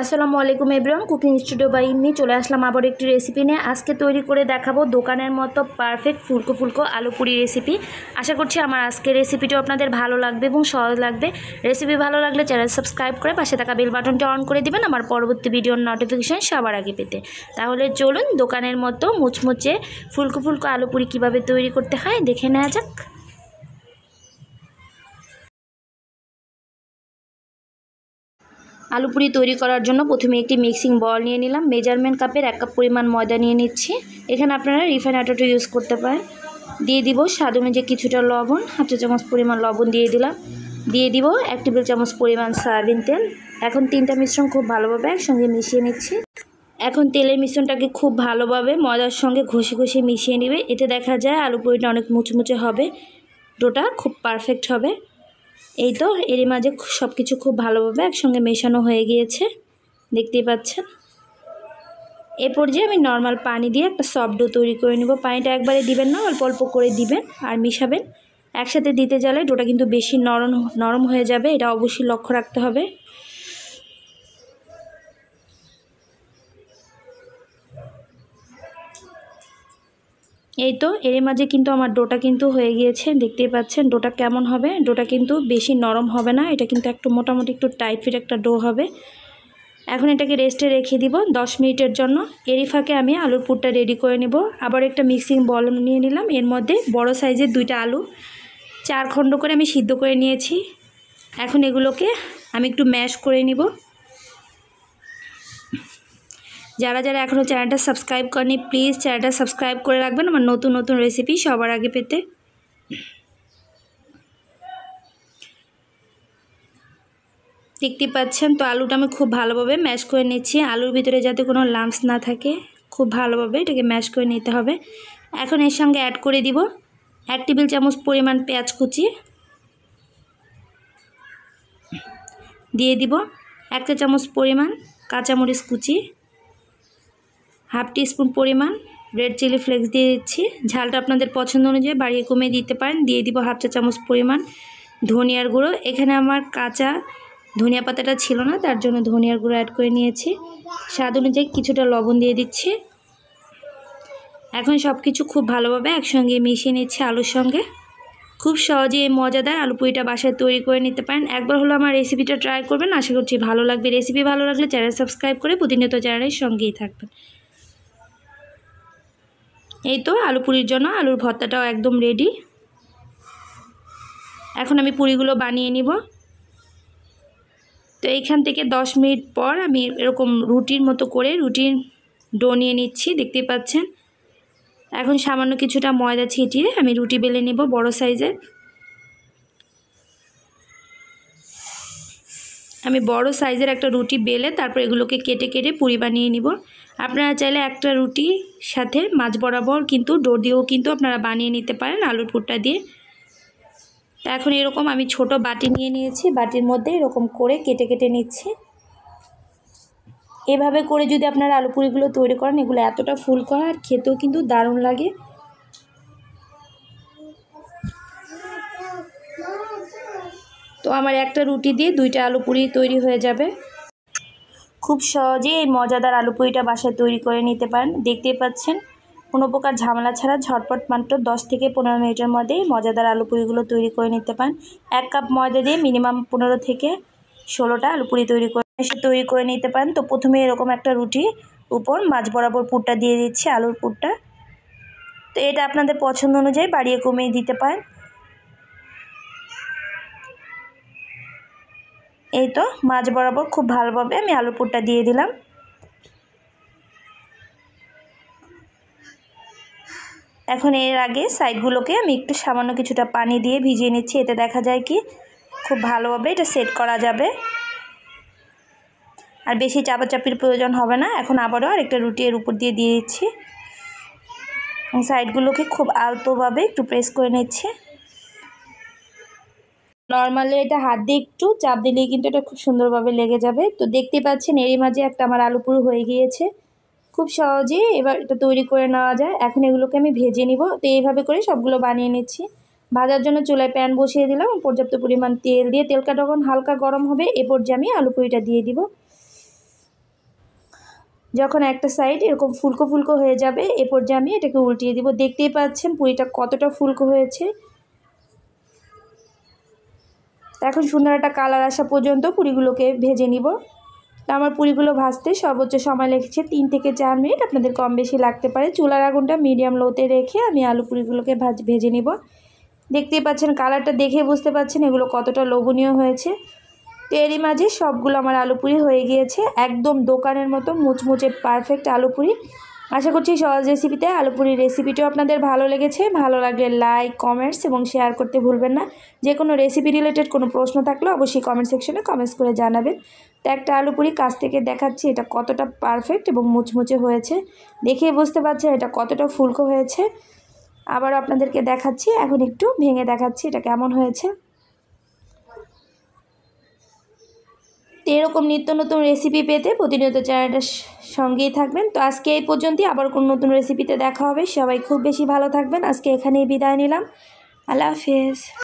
আসসালামু আলাইকুম এব্রাম কুকিং স্টুডিও বাই ইমনি চলে আসলাম আবার একটি রেসিপি নিয়ে আজকে তৈরি করে দেখাবো দোকানের মতো পারফেক্ট ফুলকো ফুলকো আলু পুরি রেসিপি আশা করছি আমার আজকের রেসিপিটিও আপনাদের ভালো লাগবে এবং সহজ লাগবে রেসিপি ভালো লাগলে চ্যানেল সাবস্ক্রাইব করে পাশে থাকা বেল বাটনটা অন করে দেবেন আমার পরবর্তী ভিডিওর নোটিফিকেশান সবার আগে পেতে তাহলে চলুন দোকানের মতো মুচমুচে ফুলকো ফুলকো আলু পুরি কীভাবে তৈরি করতে হয় দেখে নেওয়া যাক আলু পুরি তৈরি করার জন্য প্রথমে একটি মিক্সিং বল নিয়ে নিলাম মেজারমেন্ট কাপের এক কাপ পরিমাণ ময়দা নিয়ে নিচ্ছি এখানে আপনারা রিফাইন আটাটা ইউজ করতে পারেন দিয়ে দিব স্বাদ অনুযায়ী কিছুটা লবণ হাফ চা চামচ পরিমাণ লবণ দিয়ে দিলাম দিয়ে দিব এক টেবিল চামচ পরিমাণ সয়াবিন তেল এখন তিনটা মিশ্রণ খুব ভালোভাবে একসঙ্গে মিশিয়ে নিচ্ছি এখন তেলের মিশ্রণটাকে খুব ভালোভাবে ময়দার সঙ্গে ঘষে ঘষে মিশিয়ে নেবে এতে দেখা যায় আলু পুরিটা অনেক মুচমুচে হবে ডোটা খুব পারফেক্ট হবে এই তো এরই মাঝে সব কিছু খুব ভালোভাবে একসঙ্গে মেশানো হয়ে গিয়েছে দেখতেই পাচ্ছেন এ পর্যায়ে আমি নর্মাল পানি দিয়ে একটা সফট ডো তৈরি করে নেব পানিটা একবারে দিবেন না অল্প অল্প করে দিবেন আর মিশাবেন একসাথে দিতে গেলে ডোটা কিন্তু বেশি নরম নরম হয়ে যাবে এটা অবশ্যই লক্ষ্য রাখতে হবে এই তো এর মাঝে কিন্তু আমার ডোটা কিন্তু হয়ে গিয়েছে দেখতেই পাচ্ছেন ডোটা কেমন হবে ডোটা কিন্তু বেশি নরম হবে না এটা কিন্তু একটু মোটামুটি একটু টাইট ফিট একটা ডো হবে এখন এটাকে রেস্টে রেখে দিব দশ মিনিটের জন্য এরই ফাঁকে আমি আলুর পুরটা রেডি করে নেব আবার একটা মিক্সিং বল নিয়ে নিলাম এর মধ্যে বড় সাইজের দুইটা আলু চার খণ্ড করে আমি সিদ্ধ করে নিয়েছি এখন এগুলোকে আমি একটু ম্যাশ করে নিব যারা যারা এখনও চ্যানেলটা সাবস্ক্রাইব করেনি প্লিজ চ্যানেলটা সাবস্ক্রাইব করে রাখবেন আমার নতুন নতুন রেসিপি সবার আগে পেতে দেখতে পাচ্ছেন তো আলুটা আমি খুব ভালোভাবে ম্যাশ করে নিচ্ছি আলুর ভিতরে যাতে কোনো লাম্পস না থাকে খুব ভালোভাবে এটাকে ম্যাশ করে নিতে হবে এখন এর সঙ্গে অ্যাড করে দিব এক টেবিল চামচ পরিমাণ পেঁয়াজ কুচি দিয়ে দিব এক চামচ পরিমাণ কাঁচামরিচ কুচি হাফ টি স্পুন পরিমাণ রেড চিলি ফ্লেক্স দিয়ে দিচ্ছি ঝালটা আপনাদের পছন্দ অনুযায়ী বাড়িয়ে কমিয়ে দিতে পারেন দিয়ে দিব হাফ চা চামচ পরিমাণ ধনিয়ার গুঁড়ো এখানে আমার কাঁচা ধনিয়া পাতাটা ছিল না তার জন্য ধনিয়ার গুঁড়ো অ্যাড করে নিয়েছি স্বাদ অনুযায়ী কিছুটা লবণ দিয়ে দিচ্ছি এখন সব কিছু খুব ভালোভাবে একসঙ্গে মিশিয়ে নিচ্ছি আলুর সঙ্গে খুব সহজেই মজাদার আলু পুরিটা বাসায় তৈরি করে নিতে পারেন একবার হলো আমার রেসিপিটা ট্রাই করবেন আশা করছি ভালো লাগবে রেসিপি ভালো লাগলে চ্যানেল সাবস্ক্রাইব করে প্রতিনিয়ত চ্যানেলের সঙ্গেই থাকবেন এই তো আলু পুরির জন্য আলুর ভর্তাটাও একদম রেডি এখন আমি পুরিগুলো বানিয়ে নিব তো এইখান থেকে দশ মিনিট পর আমি এরকম রুটির মতো করে রুটির ডো নিয়ে নিচ্ছি দেখতে পাচ্ছেন এখন সামান্য কিছুটা ময়দা ছিটিয়ে আমি রুটি বেলে নেব বড় সাইজের আমি বড় সাইজের একটা রুটি বেলে তারপর এগুলোকে কেটে কেটে পুরি বানিয়ে নিব আপনারা চাইলে একটা রুটি সাথে মাছ বরাবর কিন্তু ডোর দিয়েও কিন্তু আপনারা বানিয়ে নিতে পারেন আলুর পুরটা দিয়ে তা এখন এরকম আমি ছোট বাটি নিয়ে নিয়েছি বাটির মধ্যে এরকম করে কেটে কেটে নিচ্ছি এভাবে করে যদি আপনারা আলু পুরিগুলো তৈরি করেন এগুলো এতটা ফুল করা আর খেতেও কিন্তু দারুণ লাগে তো আমার একটা রুটি দিয়ে দুইটা আলু পুরি তৈরি হয়ে যাবে খুব সহজেই এই মজাদার আলু পুরিটা বাসায় তৈরি করে নিতে পারেন দেখতেই পাচ্ছেন কোনো প্রকার ঝামেলা ছাড়া ঝটপট মাত্র দশ থেকে পনেরো মিনিটের মধ্যেই মজাদার আলু পুরিগুলো তৈরি করে নিতে পারেন এক কাপ ময়দা দিয়ে মিনিমাম পনেরো থেকে ষোলোটা আলু পুরি তৈরি করে এসে তৈরি করে নিতে পারেন তো প্রথমে এরকম একটা রুটি উপর মাছ বরাবর পুরটা দিয়ে দিচ্ছি আলুর পুরটা তো এটা আপনাদের পছন্দ অনুযায়ী বাড়িয়ে কমিয়ে দিতে পারেন এই তো মাছ বরাবর খুব ভালোভাবে আমি আলু পুরটা দিয়ে দিলাম এখন এর আগে সাইডগুলোকে আমি একটু সামান্য কিছুটা পানি দিয়ে ভিজিয়ে নিচ্ছি এতে দেখা যায় কি খুব ভালোভাবে এটা সেট করা যাবে আর বেশি চাপাচাপির প্রয়োজন হবে না এখন আবারও আর একটা রুটি এর উপর দিয়ে দিয়ে দিচ্ছি সাইডগুলোকে খুব আলতোভাবে একটু প্রেস করে নিচ্ছে নর্মালি এটা হাত দিয়ে একটু চাপ দিলেই কিন্তু এটা খুব সুন্দরভাবে লেগে যাবে তো দেখতে পাচ্ছেন এরই মাঝে একটা আমার আলু পুরো হয়ে গিয়েছে খুব সহজে এবার এটা তৈরি করে নেওয়া যায় এখন এগুলোকে আমি ভেজে নিব তো এইভাবে করে সবগুলো বানিয়ে নিচ্ছি ভাজার জন্য চুলায় প্যান বসিয়ে দিলাম পর্যাপ্ত পরিমাণ তেল দিয়ে তেলটা যখন হালকা গরম হবে এ পর্যায়ে আমি আলু পুরিটা দিয়ে দিব যখন একটা সাইড এরকম ফুলকো ফুলকো হয়ে যাবে এ পর্যায়ে আমি এটাকে উল্টিয়ে দিব দেখতেই পাচ্ছেন পুরিটা কতটা ফুলকো হয়েছে তা এখন সুন্দর একটা কালার আসা পর্যন্ত পুরিগুলোকে ভেজে নিব তা আমার পুরিগুলো ভাজতে সর্বোচ্চ সময় লেগেছে তিন থেকে চার মিনিট আপনাদের কম বেশি লাগতে পারে চুলার আগুনটা মিডিয়াম লোতে রেখে আমি আলু পুরিগুলোকে ভাজ ভেজে নিব দেখতেই পাচ্ছেন কালারটা দেখে বুঝতে পাচ্ছেন এগুলো কতটা লোভনীয় হয়েছে তো এরই মাঝে সবগুলো আমার আলু পুরি হয়ে গিয়েছে একদম দোকানের মতো মুচমুচে পারফেক্ট আলু পুরি আশা করছি সহজ রেসিপিতে পুরির রেসিপিটিও আপনাদের ভালো লেগেছে ভালো লাগলে লাইক কমেন্টস এবং শেয়ার করতে ভুলবেন না যে কোনো রেসিপি রিলেটেড কোনো প্রশ্ন থাকলে অবশ্যই কমেন্ট সেকশনে কমেন্টস করে জানাবেন তো একটা আলুপুরি কাছ থেকে দেখাচ্ছি এটা কতটা পারফেক্ট এবং মুচমুচে হয়েছে দেখে বুঝতে পারছেন এটা কতটা ফুলকো হয়েছে আবার আপনাদেরকে দেখাচ্ছি এখন একটু ভেঙে দেখাচ্ছি এটা কেমন হয়েছে তো এরকম নিত্য নতুন রেসিপি পেতে প্রতিনিয়ত চ্যানেলটার সঙ্গেই থাকবেন তো আজকে এই পর্যন্তই আবার কোনো নতুন রেসিপিতে দেখা হবে সবাই খুব বেশি ভালো থাকবেন আজকে এখানেই বিদায় নিলাম আল্লাহ হাফেজ